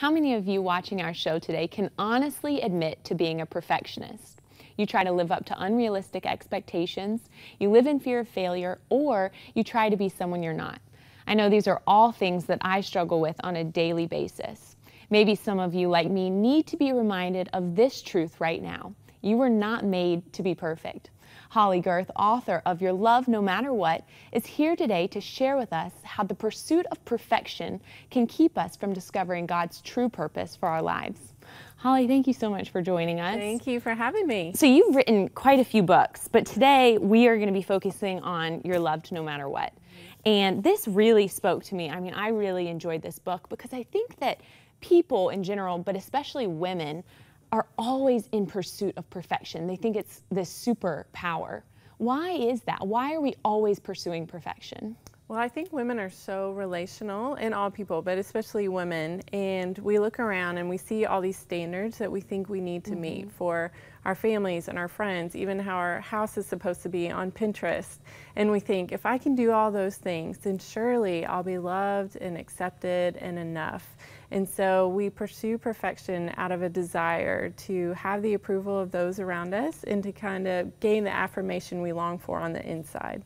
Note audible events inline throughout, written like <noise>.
How many of you watching our show today can honestly admit to being a perfectionist? You try to live up to unrealistic expectations, you live in fear of failure, or you try to be someone you're not. I know these are all things that I struggle with on a daily basis. Maybe some of you, like me, need to be reminded of this truth right now. You were not made to be perfect. Holly Girth, author of Your Love No Matter What, is here today to share with us how the pursuit of perfection can keep us from discovering God's true purpose for our lives. Holly, thank you so much for joining us. Thank you for having me. So, you've written quite a few books, but today we are going to be focusing on Your Loved No Matter What. And this really spoke to me. I mean, I really enjoyed this book because I think that people in general, but especially women, are always in pursuit of perfection. They think it's this superpower. Why is that? Why are we always pursuing perfection? Well, I think women are so relational, in all people, but especially women. And we look around and we see all these standards that we think we need to mm -hmm. meet mm-hmm. for our families and our friends, even how our house is supposed to be on Pinterest. And we think, if I can do all those things, then surely I'll be loved and accepted and enough. And so we pursue perfection out of a desire to have the approval of those around us and to kind of gain the affirmation we long for on the inside.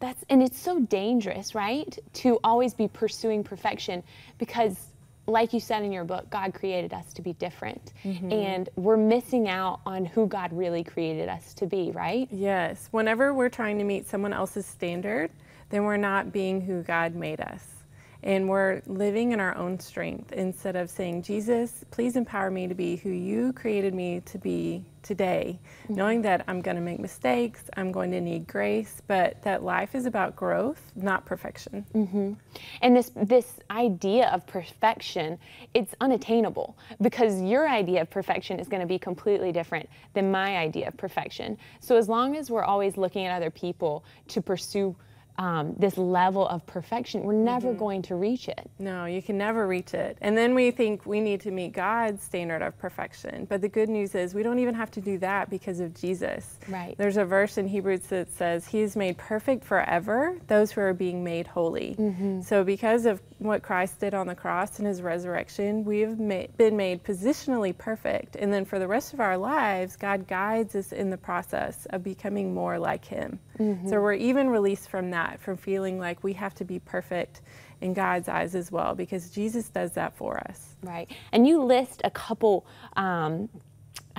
That's and it's so dangerous, right? To always be pursuing perfection because like you said in your book, God created us to be different. Mm-hmm. And we're missing out on who God really created us to be, right? Yes. Whenever we're trying to meet someone else's standard, then we're not being who God made us and we're living in our own strength instead of saying, Jesus, please empower me to be who you created me to be today, mm -hmm. knowing that I'm going to make mistakes, I'm going to need grace, but that life is about growth, not perfection. Mm -hmm. And this this idea of perfection, it's unattainable because your idea of perfection is going to be completely different than my idea of perfection. So as long as we're always looking at other people to pursue um, this level of perfection. We're never mm -hmm. going to reach it. No, you can never reach it. And then we think we need to meet God's standard of perfection. But the good news is we don't even have to do that because of Jesus. Right. There's a verse in Hebrews that says, He is made perfect forever those who are being made holy. Mm -hmm. So, because of what Christ did on the cross and his resurrection, we have ma been made positionally perfect. And then for the rest of our lives, God guides us in the process of becoming more like him. Mm -hmm. So, we're even released from that that, from feeling like we have to be perfect in God's eyes as well, because Jesus does that for us. Right. And you list a couple. Um,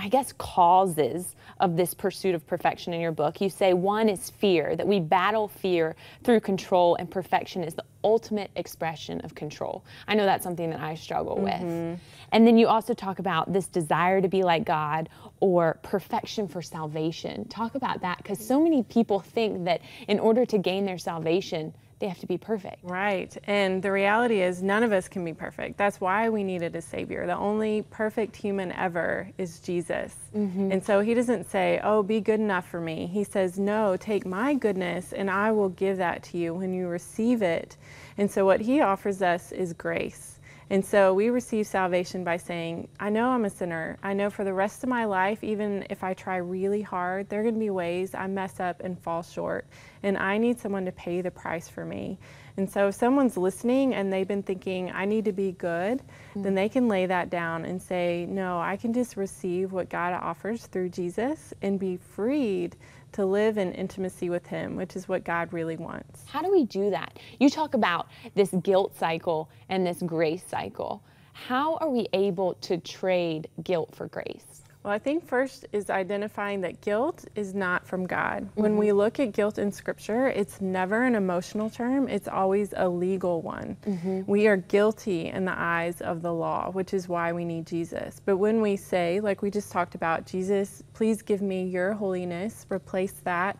I guess, causes of this pursuit of perfection in your book. You say one is fear, that we battle fear through control, and perfection is the ultimate expression of control. I know that's something that I struggle mm-hmm. with. And then you also talk about this desire to be like God or perfection for salvation. Talk about that because so many people think that in order to gain their salvation, they have to be perfect. Right. And the reality is, none of us can be perfect. That's why we needed a Savior. The only perfect human ever is Jesus. Mm-hmm. And so He doesn't say, Oh, be good enough for me. He says, No, take my goodness and I will give that to you when you receive it. And so what He offers us is grace. And so we receive salvation by saying, I know I'm a sinner. I know for the rest of my life, even if I try really hard, there are going to be ways I mess up and fall short. And I need someone to pay the price for me. And so if someone's listening and they've been thinking, I need to be good, mm -hmm. then they can lay that down and say, No, I can just receive what God offers through Jesus and be freed to live in intimacy with Him, which is what God really wants. How do we do that? You talk about this guilt cycle and this grace cycle. How are we able to trade guilt for grace? Well, I think first is identifying that guilt is not from God. Mm-hmm. When we look at guilt in Scripture, it's never an emotional term, it's always a legal one. Mm-hmm. We are guilty in the eyes of the law, which is why we need Jesus. But when we say, like we just talked about, Jesus, please give me your holiness, replace that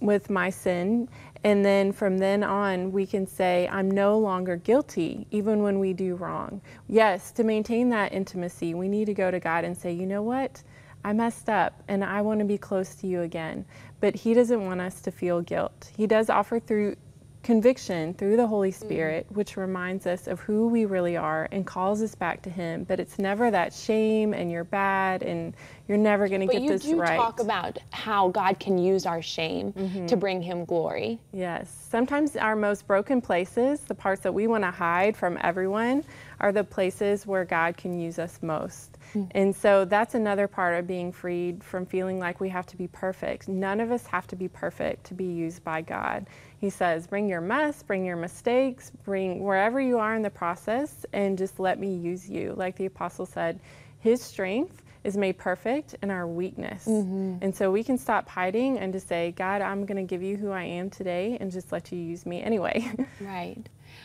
with my sin and then from then on, we can say, I'm no longer guilty, even when we do wrong. Yes, to maintain that intimacy, we need to go to God and say, you know what? I messed up and I want to be close to you again. But He doesn't want us to feel guilt. He does offer through conviction through the Holy mm-hmm. Spirit, mm-hmm. which reminds us of who we really are and calls us back to Him. But it's never that shame and you're bad and you're never going to get this right. But you do talk about how God can use our shame mm-hmm. to bring Him glory. Yes. Sometimes our most broken places, the parts that we want to hide from everyone, are the places where God can use us most. Mm-hmm. And so that's another part of being freed from feeling like we have to be perfect. None of us have to be perfect to be used by God. He says, bring your mess, bring your mistakes, bring wherever you are in the process, and just let me use you. Like the apostle said, his strength is made perfect in our weakness. Mm-hmm. And so we can stop hiding and just say, God, I'm going to give you who I am today and just let you use me anyway. <laughs> right.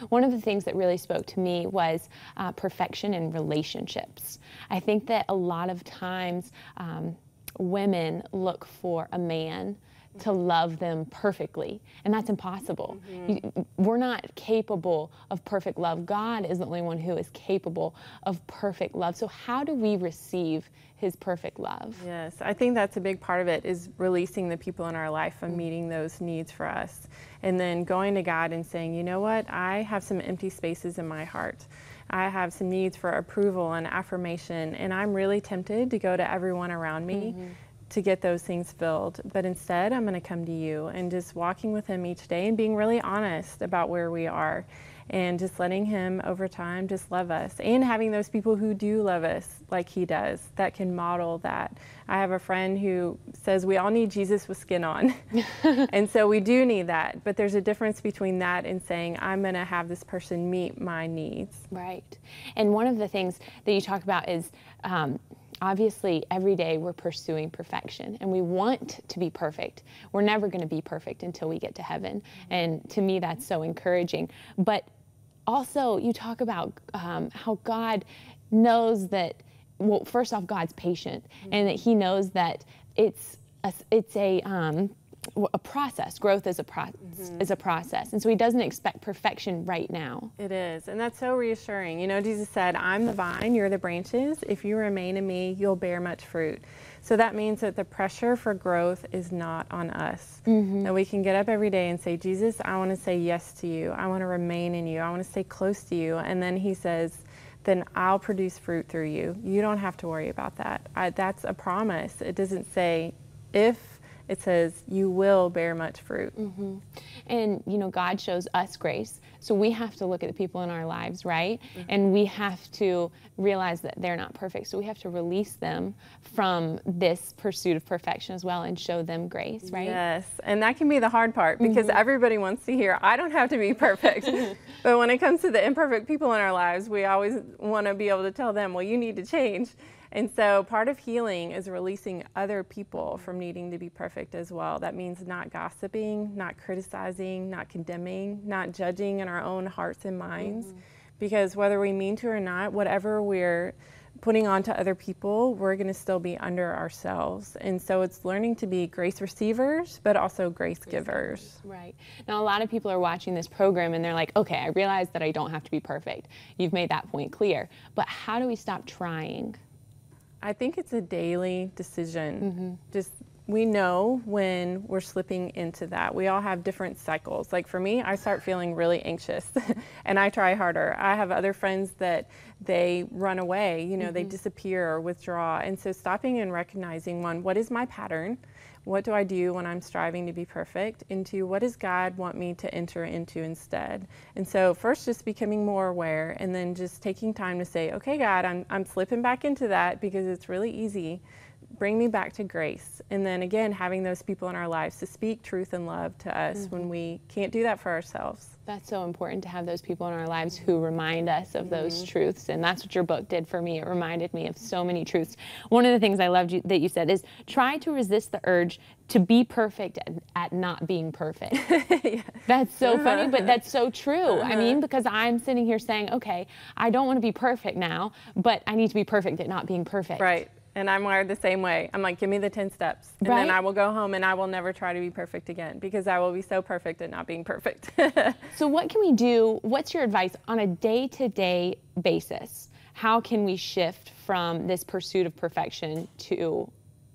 One of the things that really spoke to me was uh, perfection in relationships. I think that a lot of times um, women look for a man to love them perfectly, and that's impossible. Mm -hmm. you, we're not capable of perfect love. God is the only one who is capable of perfect love. So how do we receive his perfect love? Yes, I think that's a big part of it is releasing the people in our life and mm. meeting those needs for us. And then going to God and saying, "You know what? I have some empty spaces in my heart." I have some needs for approval and affirmation, and I'm really tempted to go to everyone around me mm -hmm to get those things filled. But instead, I'm going to come to you and just walking with Him each day and being really honest about where we are and just letting Him over time just love us and having those people who do love us like He does that can model that. I have a friend who says we all need Jesus with skin on. <laughs> and so we do need that. But there's a difference between that and saying, I'm going to have this person meet my needs. Right. And one of the things that you talk about is, um, obviously every day we're pursuing perfection and we want to be perfect. We're never going to be perfect until we get to heaven. And to me, that's so encouraging. But also, you talk about um, how God knows that, well, first off, God's patient and that He knows that it's a, it's a, um, a process. Growth is a pro- mm-hmm. is a process, and so He doesn't expect perfection right now. It is, and that's so reassuring. You know, Jesus said, "I'm the vine, you're the branches. If you remain in Me, you'll bear much fruit." So that means that the pressure for growth is not on us. Mm-hmm. That we can get up every day and say, "Jesus, I want to say yes to You. I want to remain in You. I want to stay close to You." And then He says then I'll produce fruit through you. You don't have to worry about that. I, that's a promise. It doesn't say if it says, You will bear much fruit. Mm-hmm. And, you know, God shows us grace. So we have to look at the people in our lives, right? Mm-hmm. And we have to realize that they're not perfect. So we have to release them from this pursuit of perfection as well and show them grace, right? Yes. And that can be the hard part because mm-hmm. everybody wants to hear, I don't have to be perfect. <laughs> but when it comes to the imperfect people in our lives, we always want to be able to tell them, Well, you need to change. And so part of healing is releasing other people from needing to be perfect as well. That means not gossiping, not criticizing, not condemning, not judging in our own hearts and minds. Mm-hmm. Because whether we mean to or not, whatever we're putting on to other people, we're going to still be under ourselves. And so it's learning to be grace receivers, but also grace givers. Right. Now, a lot of people are watching this program and they're like, okay, I realize that I don't have to be perfect. You've made that point clear. But how do we stop trying? I think it's a daily decision. Mm-hmm. Just we know when we're slipping into that. We all have different cycles. Like for me, I start feeling really anxious <laughs> and I try harder. I have other friends that they run away, you know, mm-hmm. they disappear or withdraw. And so stopping and recognizing one, what is my pattern? what do I do when I'm striving to be perfect, into what does God want me to enter into instead. And so, first, just becoming more aware, and then just taking time to say, okay, God, I'm, I'm slipping back into that because it's really easy bring me back to grace. And then again, having those people in our lives to speak truth and love to us mm-hmm. when we can't do that for ourselves. That's so important to have those people in our lives who remind us of mm-hmm. those truths. And that's what your book did for me. It reminded me of so many truths. One of the things I loved you, that you said is try to resist the urge to be perfect at, at not being perfect. <laughs> yeah. That's so uh-huh. funny, but that's so true. Uh-huh. I mean, because I'm sitting here saying, okay, I don't want to be perfect now, but I need to be perfect at not being perfect. Right. And I'm wired the same way. I'm like, give me the 10 steps. And right? then I will go home and I will never try to be perfect again because I will be so perfect at not being perfect. <laughs> so, what can we do? What's your advice on a day to day basis? How can we shift from this pursuit of perfection to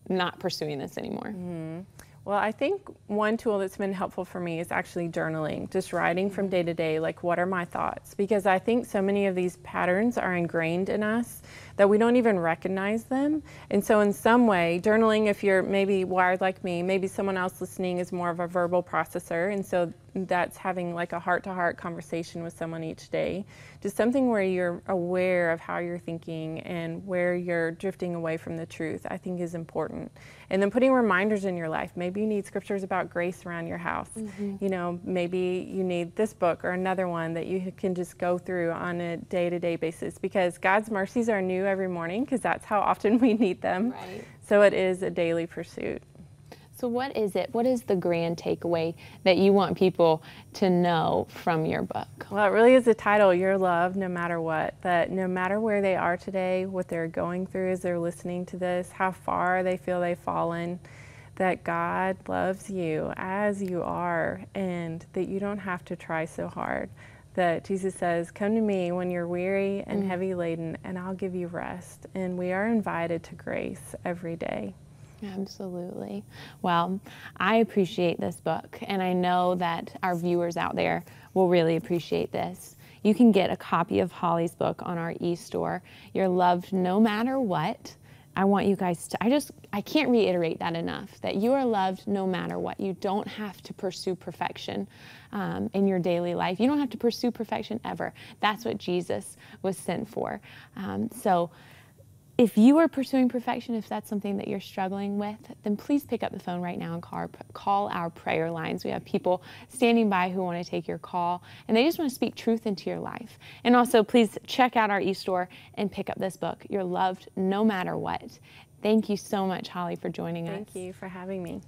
not pursuing this anymore? Mm -hmm. Well, I think one tool that's been helpful for me is actually journaling, just writing from day to day, like what are my thoughts? Because I think so many of these patterns are ingrained in us that we don't even recognize them. And so, in some way, journaling, if you're maybe wired like me, maybe someone else listening is more of a verbal processor. And so, that's having like a heart to heart conversation with someone each day. Just something where you're aware of how you're thinking and where you're drifting away from the truth, I think is important. And then putting reminders in your life. Maybe you need scriptures about grace around your house. Mm-hmm. You know, maybe you need this book or another one that you can just go through on a day to day basis because God's mercies are new every morning because that's how often <laughs> we need them. Right. So it is a daily pursuit. So, what is it? What is the grand takeaway that you want people to know from your book? Well, it really is the title, Your Love, No Matter What. That no matter where they are today, what they're going through as they're listening to this, how far they feel they've fallen, that God loves you as you are and that you don't have to try so hard. That Jesus says, Come to me when you're weary and mm heavy laden, and I'll give you rest. And we are invited to grace every day. Absolutely. Well, I appreciate this book, and I know that our viewers out there will really appreciate this. You can get a copy of Holly's book on our e-store. You're loved no matter what. I want you guys to, I just, I can't reiterate that enough, that you are loved no matter what. You don't have to pursue perfection um, in your daily life. You don't have to pursue perfection ever. That's what Jesus was sent for. Um, so if you are pursuing perfection, if that's something that you're struggling with, then please pick up the phone right now and call our, call our prayer lines. We have people standing by who want to take your call and they just want to speak truth into your life. And also, please check out our e store and pick up this book. You're loved no matter what. Thank you so much, Holly, for joining Thank us. Thank you for having me.